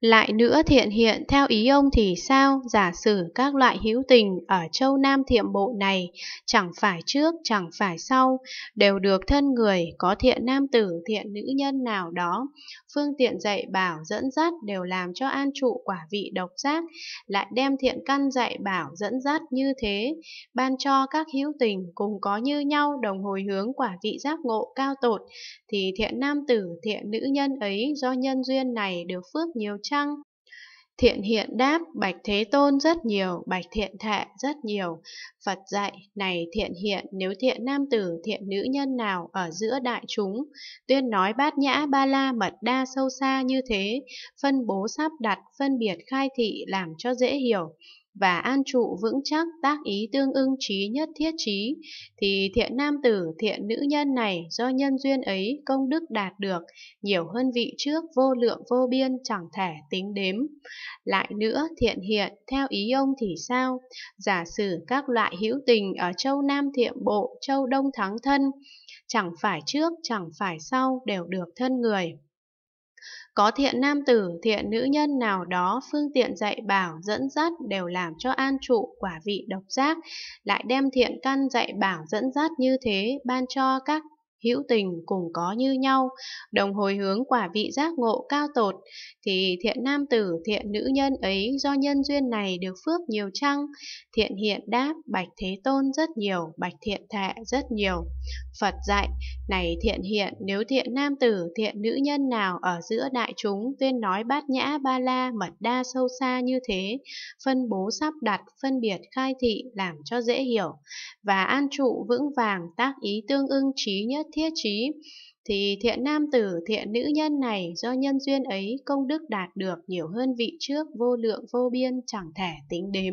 Lại nữa thiện hiện theo ý ông thì sao, giả sử các loại hữu tình ở châu Nam thiệm bộ này, chẳng phải trước, chẳng phải sau, đều được thân người, có thiện nam tử, thiện nữ nhân nào đó. Phương tiện dạy bảo, dẫn dắt đều làm cho an trụ quả vị độc giác, lại đem thiện căn dạy bảo, dẫn dắt như thế, ban cho các hữu tình cùng có như nhau đồng hồi hướng quả vị giác ngộ cao tột, thì thiện nam tử, thiện nữ nhân ấy do nhân duyên này được phước nhiều chăng? Thiện hiện đáp, bạch thế tôn rất nhiều, bạch thiện thệ rất nhiều. Phật dạy, này thiện hiện, nếu thiện nam tử, thiện nữ nhân nào ở giữa đại chúng, tuyên nói bát nhã ba la mật đa sâu xa như thế, phân bố sắp đặt, phân biệt khai thị làm cho dễ hiểu và an trụ vững chắc tác ý tương ưng trí nhất thiết trí, thì thiện nam tử, thiện nữ nhân này do nhân duyên ấy công đức đạt được, nhiều hơn vị trước vô lượng vô biên chẳng thể tính đếm. Lại nữa, thiện hiện, theo ý ông thì sao? Giả sử các loại hữu tình ở châu Nam thiện Bộ, châu Đông Thắng Thân, chẳng phải trước, chẳng phải sau đều được thân người. Có thiện nam tử, thiện nữ nhân nào đó phương tiện dạy bảo, dẫn dắt đều làm cho an trụ quả vị độc giác, lại đem thiện căn dạy bảo dẫn dắt như thế ban cho các hữu tình cùng có như nhau, đồng hồi hướng quả vị giác ngộ cao tột, thì thiện nam tử, thiện nữ nhân ấy do nhân duyên này được phước nhiều chăng? Thiện hiện đáp, bạch thế tôn rất nhiều, bạch thiện thệ rất nhiều. Phật dạy, này thiện hiện, nếu thiện nam tử, thiện nữ nhân nào ở giữa đại chúng tuyên nói bát nhã ba la mật đa sâu xa như thế, phân bố sắp đặt, phân biệt khai thị làm cho dễ hiểu, và an trụ vững vàng tác ý tương ưng trí nhất thiết trí thì thiện nam tử, thiện nữ nhân này do nhân duyên ấy công đức đạt được nhiều hơn vị trước vô lượng vô biên chẳng thể tính đếm.